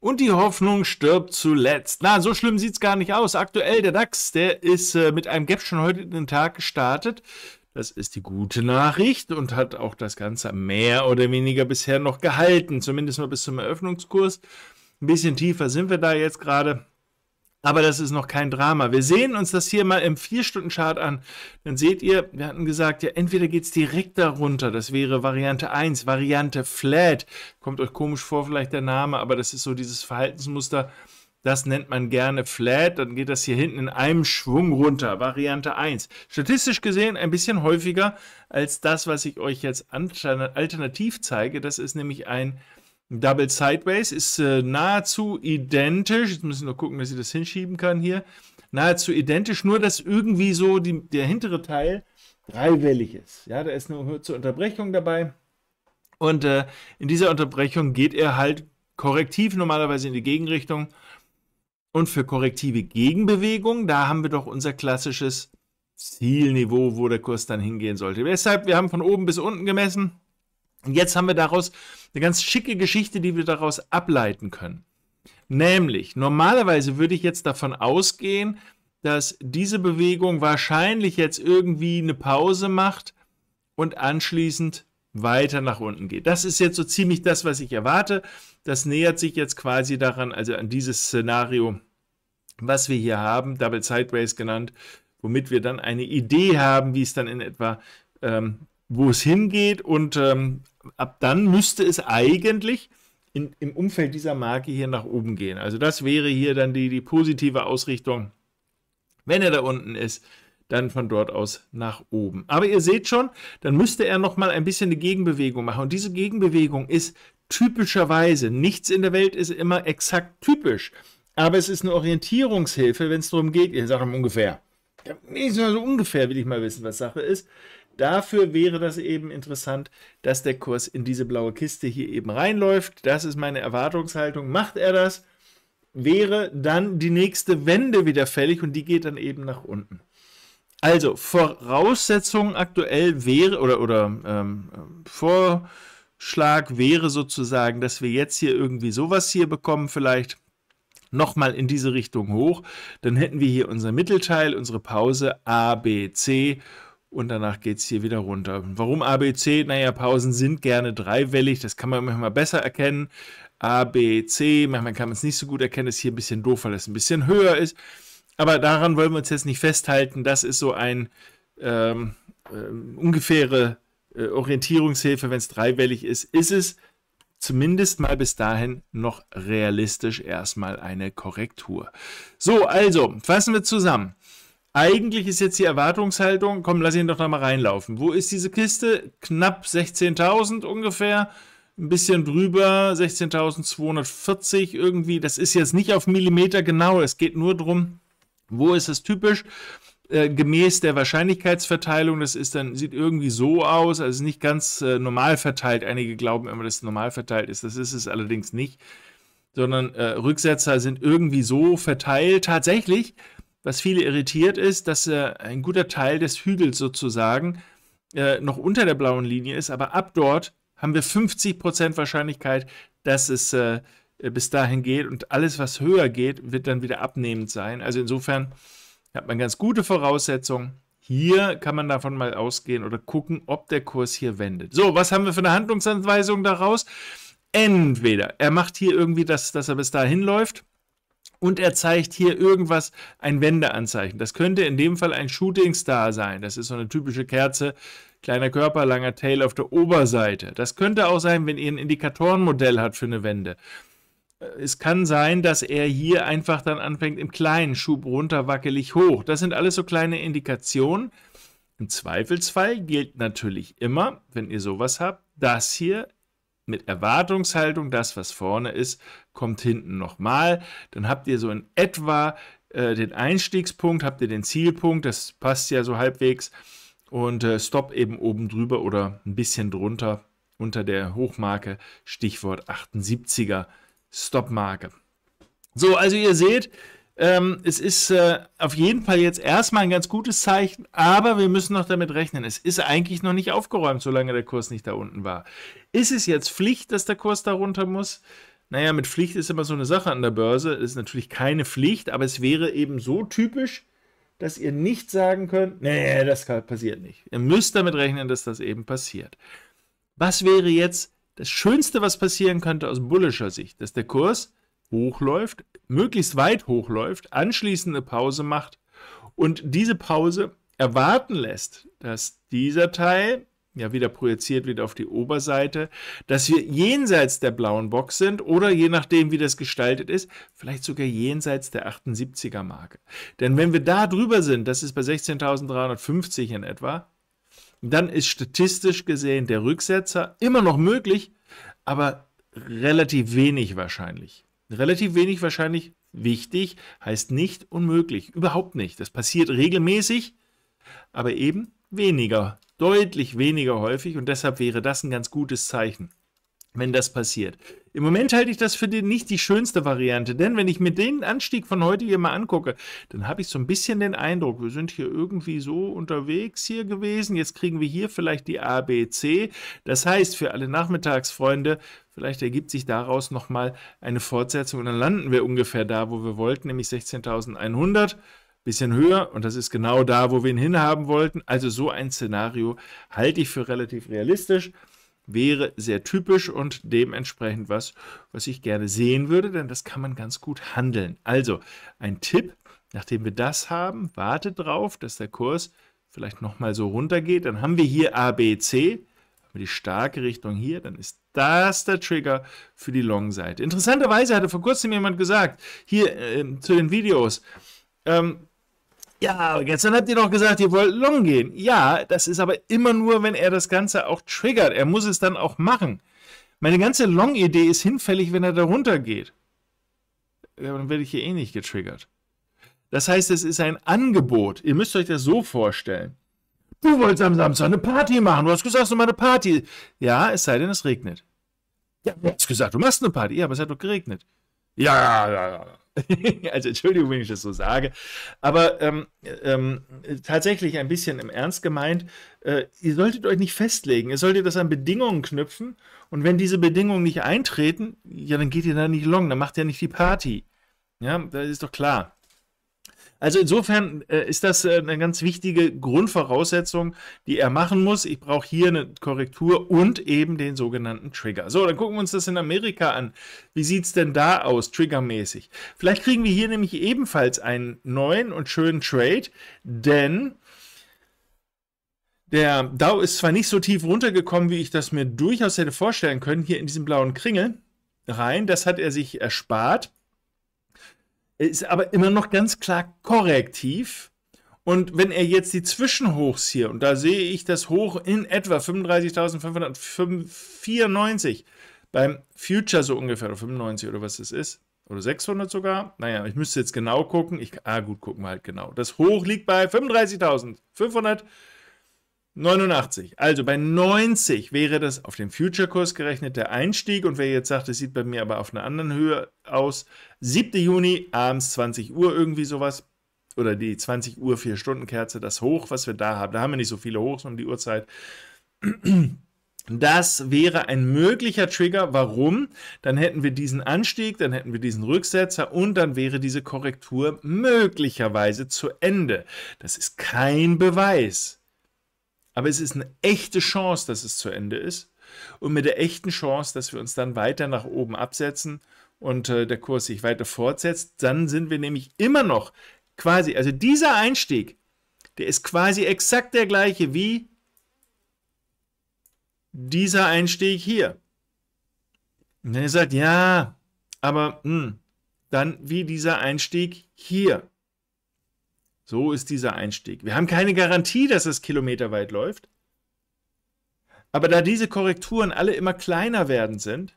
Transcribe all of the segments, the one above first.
Und die Hoffnung stirbt zuletzt. Na, so schlimm sieht es gar nicht aus. Aktuell der DAX, der ist äh, mit einem Gap schon heute in den Tag gestartet. Das ist die gute Nachricht und hat auch das Ganze mehr oder weniger bisher noch gehalten, zumindest mal bis zum Eröffnungskurs. Ein bisschen tiefer sind wir da jetzt gerade. Aber das ist noch kein Drama. Wir sehen uns das hier mal im 4-Stunden-Chart an. Dann seht ihr, wir hatten gesagt, ja, entweder geht es direkt darunter, das wäre Variante 1, Variante Flat. Kommt euch komisch vor, vielleicht der Name, aber das ist so dieses Verhaltensmuster, das nennt man gerne Flat. Dann geht das hier hinten in einem Schwung runter, Variante 1. Statistisch gesehen ein bisschen häufiger als das, was ich euch jetzt alternativ zeige. Das ist nämlich ein Double Sideways ist äh, nahezu identisch. Jetzt müssen wir gucken, dass ich das hinschieben kann hier. Nahezu identisch, nur dass irgendwie so die, der hintere Teil dreiwellig ist. Ja, da ist eine kurze Unterbrechung dabei. Und äh, in dieser Unterbrechung geht er halt korrektiv normalerweise in die Gegenrichtung. Und für korrektive Gegenbewegung, da haben wir doch unser klassisches Zielniveau, wo der Kurs dann hingehen sollte. Deshalb, wir haben von oben bis unten gemessen. Und jetzt haben wir daraus eine ganz schicke Geschichte, die wir daraus ableiten können. Nämlich, normalerweise würde ich jetzt davon ausgehen, dass diese Bewegung wahrscheinlich jetzt irgendwie eine Pause macht und anschließend weiter nach unten geht. Das ist jetzt so ziemlich das, was ich erwarte. Das nähert sich jetzt quasi daran, also an dieses Szenario, was wir hier haben, Double Sideways genannt, womit wir dann eine Idee haben, wie es dann in etwa ähm, wo es hingeht und ähm, ab dann müsste es eigentlich in, im Umfeld dieser Marke hier nach oben gehen. Also das wäre hier dann die, die positive Ausrichtung, wenn er da unten ist, dann von dort aus nach oben. Aber ihr seht schon, dann müsste er nochmal ein bisschen eine Gegenbewegung machen. Und diese Gegenbewegung ist typischerweise, nichts in der Welt ist immer exakt typisch, aber es ist eine Orientierungshilfe, wenn es darum geht, ihr sagt ungefähr. Nicht nur so ungefähr will ich mal wissen, was Sache ist. Dafür wäre das eben interessant, dass der Kurs in diese blaue Kiste hier eben reinläuft. Das ist meine Erwartungshaltung. Macht er das, wäre dann die nächste Wende wieder fällig und die geht dann eben nach unten. Also Voraussetzung aktuell wäre oder, oder ähm, Vorschlag wäre sozusagen, dass wir jetzt hier irgendwie sowas hier bekommen vielleicht nochmal in diese Richtung hoch, dann hätten wir hier unser Mittelteil, unsere Pause A, B, C und danach geht es hier wieder runter. Warum ABC? Naja, Pausen sind gerne dreiwellig, das kann man manchmal besser erkennen. ABC, manchmal kann man es nicht so gut erkennen, ist hier ein bisschen doof, weil es ein bisschen höher ist. Aber daran wollen wir uns jetzt nicht festhalten. Das ist so eine ähm, äh, ungefähre äh, Orientierungshilfe, wenn es dreiwellig ist, ist es zumindest mal bis dahin noch realistisch erstmal eine Korrektur. So, also fassen wir zusammen. Eigentlich ist jetzt die Erwartungshaltung, komm, lass ihn doch da mal reinlaufen. Wo ist diese Kiste? Knapp 16.000 ungefähr ein bisschen drüber, 16.240 irgendwie. Das ist jetzt nicht auf Millimeter genau, es geht nur darum, wo ist es typisch. Äh, gemäß der Wahrscheinlichkeitsverteilung, das ist dann, sieht irgendwie so aus, also nicht ganz äh, normal verteilt. Einige glauben immer, dass es normal verteilt ist, das ist es allerdings nicht, sondern äh, Rücksetzer sind irgendwie so verteilt tatsächlich, was viele irritiert ist, dass äh, ein guter Teil des Hügels sozusagen äh, noch unter der blauen Linie ist, aber ab dort haben wir 50% Wahrscheinlichkeit, dass es äh, bis dahin geht und alles, was höher geht, wird dann wieder abnehmend sein. Also insofern hat man ganz gute Voraussetzungen. Hier kann man davon mal ausgehen oder gucken, ob der Kurs hier wendet. So, was haben wir für eine Handlungsanweisung daraus? Entweder er macht hier irgendwie das, dass er bis dahin läuft, und er zeigt hier irgendwas, ein Wendeanzeichen. Das könnte in dem Fall ein Shooting Star sein. Das ist so eine typische Kerze. Kleiner Körper, langer Tail auf der Oberseite. Das könnte auch sein, wenn ihr ein Indikatorenmodell hat für eine Wende. Es kann sein, dass er hier einfach dann anfängt im kleinen Schub runter, wackelig hoch. Das sind alles so kleine Indikationen. Im Zweifelsfall gilt natürlich immer, wenn ihr sowas habt, das hier mit Erwartungshaltung, das, was vorne ist, kommt hinten nochmal. Dann habt ihr so in etwa äh, den Einstiegspunkt, habt ihr den Zielpunkt, das passt ja so halbwegs. Und äh, Stop eben oben drüber oder ein bisschen drunter unter der Hochmarke, Stichwort 78er Stopmarke. So, also ihr seht, ähm, es ist äh, auf jeden Fall jetzt erstmal ein ganz gutes Zeichen, aber wir müssen noch damit rechnen. Es ist eigentlich noch nicht aufgeräumt, solange der Kurs nicht da unten war. Ist es jetzt Pflicht, dass der Kurs da runter muss? Naja, mit Pflicht ist immer so eine Sache an der Börse. Es Ist natürlich keine Pflicht, aber es wäre eben so typisch, dass ihr nicht sagen könnt, nee, das passiert nicht. Ihr müsst damit rechnen, dass das eben passiert. Was wäre jetzt das Schönste, was passieren könnte aus bullischer Sicht? Dass der Kurs hochläuft, möglichst weit hochläuft, anschließend eine Pause macht und diese Pause erwarten lässt, dass dieser Teil ja wieder projiziert wird auf die Oberseite, dass wir jenseits der blauen Box sind oder je nachdem, wie das gestaltet ist, vielleicht sogar jenseits der 78er Marke. Denn wenn wir da drüber sind, das ist bei 16.350 in etwa, dann ist statistisch gesehen der Rücksetzer immer noch möglich, aber relativ wenig wahrscheinlich relativ wenig wahrscheinlich wichtig, heißt nicht unmöglich, überhaupt nicht. Das passiert regelmäßig, aber eben weniger, deutlich weniger häufig und deshalb wäre das ein ganz gutes Zeichen wenn das passiert. Im Moment halte ich das für die, nicht die schönste Variante, denn wenn ich mir den Anstieg von heute hier mal angucke, dann habe ich so ein bisschen den Eindruck, wir sind hier irgendwie so unterwegs hier gewesen, jetzt kriegen wir hier vielleicht die ABC. Das heißt, für alle Nachmittagsfreunde, vielleicht ergibt sich daraus nochmal eine Fortsetzung und dann landen wir ungefähr da, wo wir wollten, nämlich 16.100 bisschen höher und das ist genau da, wo wir ihn hinhaben wollten. Also so ein Szenario halte ich für relativ realistisch wäre sehr typisch und dementsprechend was, was ich gerne sehen würde, denn das kann man ganz gut handeln. Also ein Tipp, nachdem wir das haben, wartet drauf, dass der Kurs vielleicht nochmal so runtergeht. Dann haben wir hier ABC, haben wir die starke Richtung hier, dann ist das der Trigger für die Long-Seite. Interessanterweise hatte vor kurzem jemand gesagt, hier äh, zu den Videos, ähm, ja, gestern habt ihr doch gesagt, ihr wollt long gehen. Ja, das ist aber immer nur, wenn er das Ganze auch triggert. Er muss es dann auch machen. Meine ganze Long-Idee ist hinfällig, wenn er da runtergeht. Ja, dann werde ich hier eh nicht getriggert. Das heißt, es ist ein Angebot. Ihr müsst euch das so vorstellen. Du wolltest am Samstag eine Party machen. Du hast gesagt, du machst eine Party. Ja, es sei denn, es regnet. Ja, du hast gesagt, du machst eine Party. Ja, aber es hat doch geregnet. Ja, ja, ja. also Entschuldigung, wenn ich das so sage. Aber ähm, ähm, tatsächlich ein bisschen im Ernst gemeint, äh, ihr solltet euch nicht festlegen. Ihr solltet das an Bedingungen knüpfen. Und wenn diese Bedingungen nicht eintreten, ja, dann geht ihr da nicht long, dann macht ihr nicht die Party. Ja, das ist doch klar. Also insofern äh, ist das äh, eine ganz wichtige Grundvoraussetzung, die er machen muss. Ich brauche hier eine Korrektur und eben den sogenannten Trigger. So, dann gucken wir uns das in Amerika an. Wie sieht es denn da aus, triggermäßig? Vielleicht kriegen wir hier nämlich ebenfalls einen neuen und schönen Trade, denn der Dow ist zwar nicht so tief runtergekommen, wie ich das mir durchaus hätte vorstellen können, hier in diesem blauen Kringel rein. Das hat er sich erspart ist aber immer noch ganz klar korrektiv. Und wenn er jetzt die Zwischenhochs hier, und da sehe ich das Hoch in etwa 35.594 beim Future so ungefähr, oder 95 oder was das ist, oder 600 sogar. Naja, ich müsste jetzt genau gucken. Ich, ah gut, gucken wir halt genau. Das Hoch liegt bei 35.500. 89. Also bei 90 wäre das auf den Future-Kurs gerechnet der Einstieg. Und wer jetzt sagt, es sieht bei mir aber auf einer anderen Höhe aus, 7. Juni, abends 20 Uhr irgendwie sowas. Oder die 20 Uhr 4-Stunden-Kerze, das Hoch, was wir da haben. Da haben wir nicht so viele Hochs um die Uhrzeit. Das wäre ein möglicher Trigger. Warum? Dann hätten wir diesen Anstieg, dann hätten wir diesen Rücksetzer und dann wäre diese Korrektur möglicherweise zu Ende. Das ist kein Beweis. Aber es ist eine echte Chance, dass es zu Ende ist. Und mit der echten Chance, dass wir uns dann weiter nach oben absetzen und äh, der Kurs sich weiter fortsetzt, dann sind wir nämlich immer noch quasi, also dieser Einstieg, der ist quasi exakt der gleiche wie dieser Einstieg hier. Und dann sagt, ja, aber mh, hm, dann wie dieser Einstieg hier. So ist dieser Einstieg. Wir haben keine Garantie, dass es kilometerweit läuft. Aber da diese Korrekturen alle immer kleiner werden sind,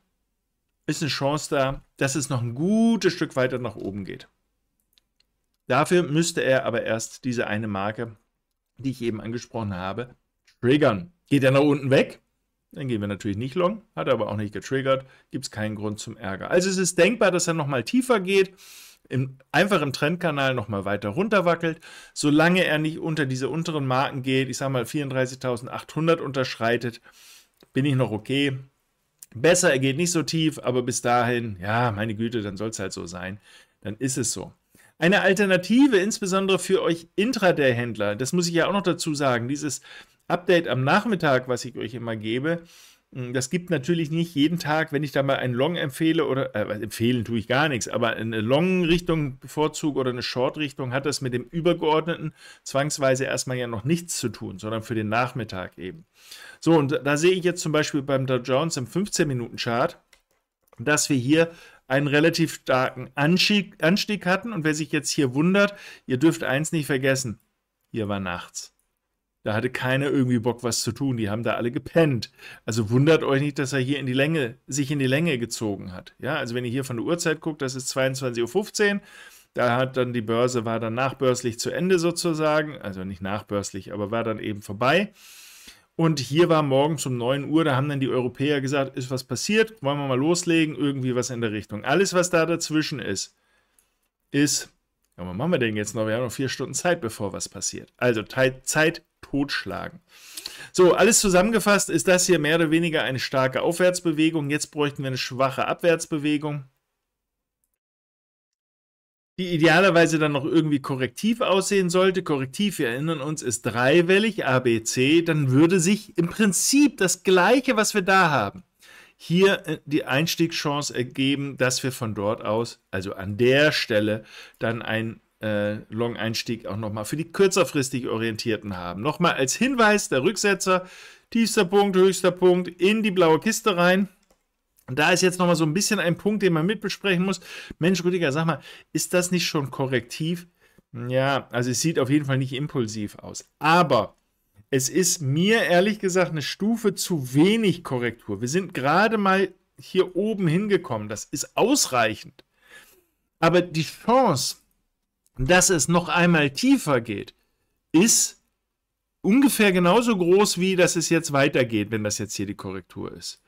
ist eine Chance da, dass es noch ein gutes Stück weiter nach oben geht. Dafür müsste er aber erst diese eine Marke, die ich eben angesprochen habe, triggern. Geht er nach unten weg? Dann gehen wir natürlich nicht long, hat er aber auch nicht getriggert, gibt es keinen Grund zum Ärger. Also es ist denkbar, dass er nochmal tiefer geht im, einfach im Trendkanal nochmal weiter runter wackelt, solange er nicht unter diese unteren Marken geht, ich sage mal 34.800 unterschreitet, bin ich noch okay. Besser, er geht nicht so tief, aber bis dahin, ja, meine Güte, dann soll es halt so sein. Dann ist es so. Eine Alternative, insbesondere für euch Intraday-Händler, das muss ich ja auch noch dazu sagen, dieses Update am Nachmittag, was ich euch immer gebe, hm, das gibt natürlich nicht jeden Tag, wenn ich da mal einen Long empfehle oder äh, empfehlen tue ich gar nichts, aber eine Long-Richtung bevorzuge oder eine Short-Richtung hat das mit dem Übergeordneten zwangsweise erstmal ja noch nichts zu tun, sondern für den Nachmittag eben. So, und da sehe ich jetzt zum Beispiel beim Dow Jones im 15-Minuten-Chart, dass wir hier einen relativ starken Anstieg, Anstieg hatten. Und wer sich jetzt hier wundert, ihr dürft eins nicht vergessen, hier war nachts. Da hatte keiner irgendwie Bock, was zu tun. Die haben da alle gepennt. Also wundert euch nicht, dass er hier in die Länge, sich in die Länge gezogen hat. Ja, also wenn ihr hier von der Uhrzeit guckt, das ist 22.15 Uhr. Da hat dann die Börse, war dann nachbörslich zu Ende sozusagen. Also nicht nachbörslich, aber war dann eben vorbei. Und hier war morgens um 9 Uhr, da haben dann die Europäer gesagt, ist was passiert, wollen wir mal loslegen, irgendwie was in der Richtung. Alles, was da dazwischen ist, ist, ja, was machen wir denn jetzt noch? Wir haben noch vier Stunden Zeit, bevor was passiert. Also Zeit totschlagen. So, alles zusammengefasst ist das hier mehr oder weniger eine starke Aufwärtsbewegung. Jetzt bräuchten wir eine schwache Abwärtsbewegung die idealerweise dann noch irgendwie korrektiv aussehen sollte. Korrektiv, wir erinnern uns, ist dreiwellig, ABC, dann würde sich im Prinzip das Gleiche, was wir da haben, hier äh, die Einstiegschance ergeben, dass wir von dort aus, also an der Stelle, dann ein äh, Long-Einstieg auch nochmal für die kürzerfristig Orientierten haben. Nochmal als Hinweis, der Rücksetzer, tiefster Punkt, höchster Punkt, in die blaue Kiste rein. Und da ist jetzt nochmal so ein bisschen ein Punkt, den man mitbesprechen muss. Mensch, Rüdiger, sag mal, ist das nicht schon korrektiv? Ja, also es sieht auf jeden Fall nicht impulsiv aus. Aber es ist mir ehrlich gesagt eine Stufe zu wenig Korrektur. Wir sind gerade mal hier oben hingekommen. Das ist ausreichend. Aber die Chance, dass es noch einmal tiefer geht, ist ungefähr genauso groß, wie dass es jetzt weitergeht, wenn das jetzt hier die Korrektur ist.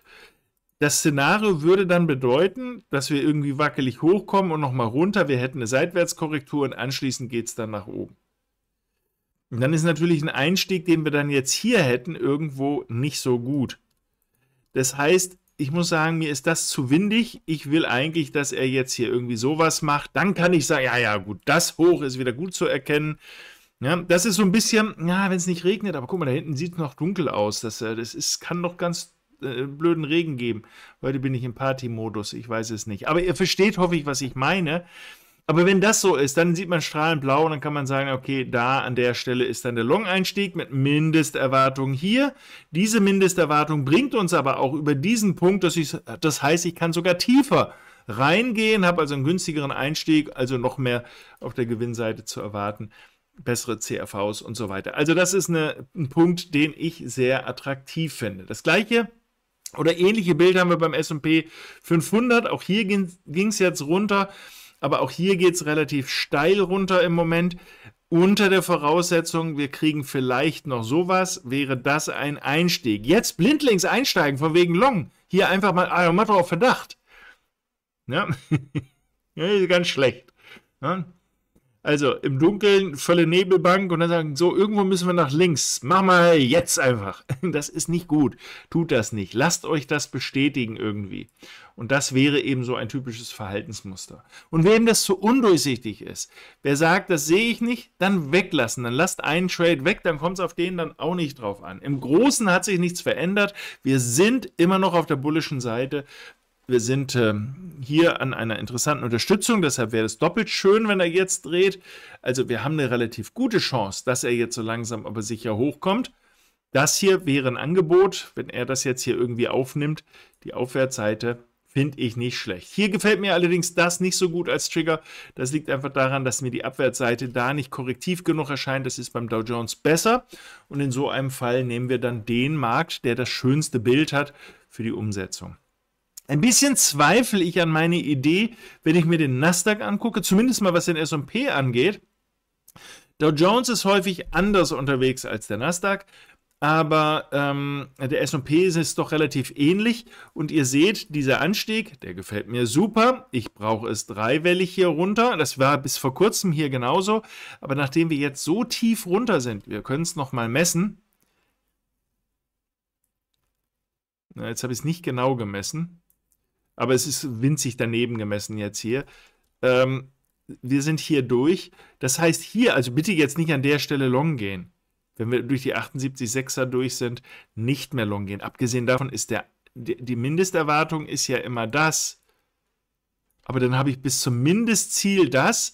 Das Szenario würde dann bedeuten, dass wir irgendwie wackelig hochkommen und nochmal runter. Wir hätten eine Seitwärtskorrektur und anschließend geht es dann nach oben. Und dann ist natürlich ein Einstieg, den wir dann jetzt hier hätten, irgendwo nicht so gut. Das heißt, ich muss sagen, mir ist das zu windig. Ich will eigentlich, dass er jetzt hier irgendwie sowas macht. Dann kann ich sagen, ja, ja, gut, das hoch ist wieder gut zu erkennen. Ja, das ist so ein bisschen, ja, wenn es nicht regnet, aber guck mal, da hinten sieht es noch dunkel aus. Das, äh, das ist, kann noch ganz äh, blöden Regen geben. Heute bin ich im Party-Modus, ich weiß es nicht. Aber ihr versteht, hoffe ich, was ich meine. Aber wenn das so ist, dann sieht man strahlend blau und dann kann man sagen, okay, da an der Stelle ist dann der Long-Einstieg mit Mindesterwartung hier. Diese Mindesterwartung bringt uns aber auch über diesen Punkt, dass ich, das heißt, ich kann sogar tiefer reingehen, habe also einen günstigeren Einstieg, also noch mehr auf der Gewinnseite zu erwarten, bessere CRVs und so weiter. Also das ist eine, ein Punkt, den ich sehr attraktiv finde. Das gleiche oder ähnliche Bild haben wir beim S&P 500. Auch hier ging es jetzt runter. Aber auch hier geht es relativ steil runter im Moment. Unter der Voraussetzung, wir kriegen vielleicht noch sowas, wäre das ein Einstieg. Jetzt blindlings einsteigen, von wegen Long. Hier einfach mal, ah, mal drauf Verdacht. Ja, ganz schlecht. Ja? Also im Dunkeln, volle Nebelbank und dann sagen, so, irgendwo müssen wir nach links. Mach mal jetzt einfach. Das ist nicht gut. Tut das nicht. Lasst euch das bestätigen irgendwie. Und das wäre eben so ein typisches Verhaltensmuster. Und wem das zu undurchsichtig ist, wer sagt, das sehe ich nicht, dann weglassen. Dann lasst einen Trade weg, dann kommt es auf den dann auch nicht drauf an. Im Großen hat sich nichts verändert. Wir sind immer noch auf der bullischen Seite wir sind äh, hier an einer interessanten Unterstützung, deshalb wäre es doppelt schön, wenn er jetzt dreht. Also wir haben eine relativ gute Chance, dass er jetzt so langsam aber sicher hochkommt. Das hier wäre ein Angebot, wenn er das jetzt hier irgendwie aufnimmt, die Aufwärtsseite finde ich nicht schlecht. Hier gefällt mir allerdings das nicht so gut als Trigger. Das liegt einfach daran, dass mir die Abwärtsseite da nicht korrektiv genug erscheint. Das ist beim Dow Jones besser. Und in so einem Fall nehmen wir dann den Markt, der das schönste Bild hat für die Umsetzung. Ein bisschen zweifle ich an meine Idee, wenn ich mir den Nasdaq angucke, zumindest mal was den S&P angeht. Dow Jones ist häufig anders unterwegs als der Nasdaq, aber ähm, der S&P ist es doch relativ ähnlich und ihr seht, dieser Anstieg, der gefällt mir super. Ich brauche es dreiwellig hier runter. Das war bis vor kurzem hier genauso, aber nachdem wir jetzt so tief runter sind, wir können es nochmal messen. Na, jetzt habe ich es nicht genau gemessen aber es ist winzig daneben gemessen jetzt hier. Ähm, wir sind hier durch. Das heißt hier, also bitte jetzt nicht an der Stelle long gehen. Wenn wir durch die 78,6er durch sind, nicht mehr long gehen. Abgesehen davon ist der, die Mindesterwartung ist ja immer das. Aber dann habe ich bis zum Mindestziel das,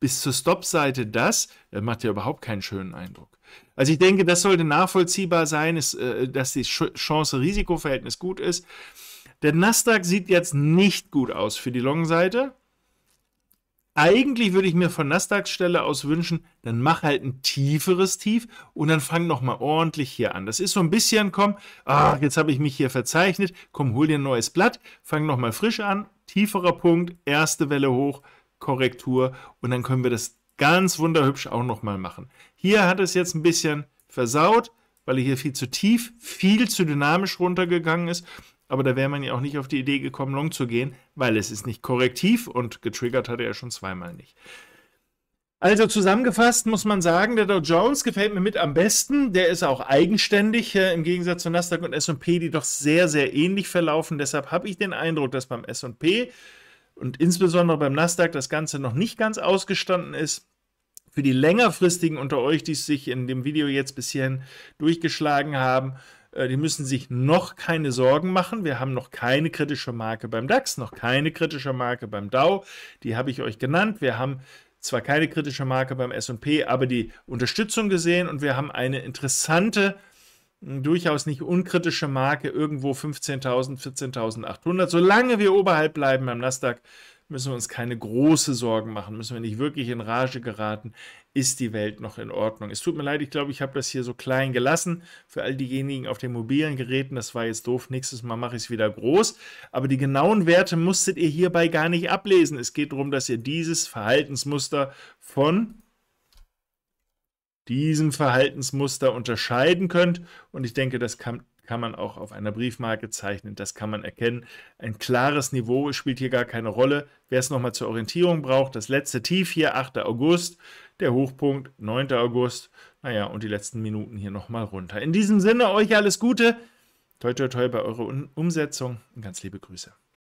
bis zur Stopseite das. Das macht ja überhaupt keinen schönen Eindruck. Also ich denke, das sollte nachvollziehbar sein, ist, äh, dass das Chance-Risiko-Verhältnis gut ist. Der Nasdaq sieht jetzt nicht gut aus für die Long-Seite. Eigentlich würde ich mir von Nasdaqs Stelle aus wünschen, dann mach halt ein tieferes Tief und dann fang nochmal ordentlich hier an. Das ist so ein bisschen, komm, ah, jetzt habe ich mich hier verzeichnet, komm, hol dir ein neues Blatt, fang nochmal frisch an, tieferer Punkt, erste Welle hoch, Korrektur und dann können wir das ganz wunderhübsch auch nochmal machen. Hier hat es jetzt ein bisschen versaut, weil er hier viel zu tief, viel zu dynamisch runtergegangen ist. Aber da wäre man ja auch nicht auf die Idee gekommen, long zu gehen, weil es ist nicht korrektiv und getriggert hatte er schon zweimal nicht. Also zusammengefasst muss man sagen, der Dow Jones gefällt mir mit am besten. Der ist auch eigenständig äh, im Gegensatz zu Nasdaq und S&P, die doch sehr, sehr ähnlich verlaufen. Deshalb habe ich den Eindruck, dass beim S&P und insbesondere beim Nasdaq das Ganze noch nicht ganz ausgestanden ist. Für die längerfristigen unter euch, die sich in dem Video jetzt bisher durchgeschlagen haben, äh, die müssen sich noch keine Sorgen machen. Wir haben noch keine kritische Marke beim DAX, noch keine kritische Marke beim DAO. Die habe ich euch genannt. Wir haben zwar keine kritische Marke beim S&P, aber die Unterstützung gesehen und wir haben eine interessante, hm, durchaus nicht unkritische Marke irgendwo 15.000, 14.800. Solange wir oberhalb bleiben beim Nasdaq, müssen wir uns keine große Sorgen machen, müssen wir nicht wirklich in Rage geraten, ist die Welt noch in Ordnung. Es tut mir leid, ich glaube, ich habe das hier so klein gelassen. Für all diejenigen auf den mobilen Geräten, das war jetzt doof, nächstes Mal mache ich es wieder groß. Aber die genauen Werte musstet ihr hierbei gar nicht ablesen. Es geht darum, dass ihr dieses Verhaltensmuster von diesem Verhaltensmuster unterscheiden könnt. Und ich denke, das kann, kann man auch auf einer Briefmarke zeichnen. Das kann man erkennen. Ein klares Niveau spielt hier gar keine Rolle. Wer es nochmal zur Orientierung braucht, das letzte Tief hier, 8. August, der Hochpunkt, 9. August. Naja, und die letzten Minuten hier nochmal runter. In diesem Sinne, euch alles Gute. Toi, toi, toi bei eurer Umsetzung. Und ganz liebe Grüße.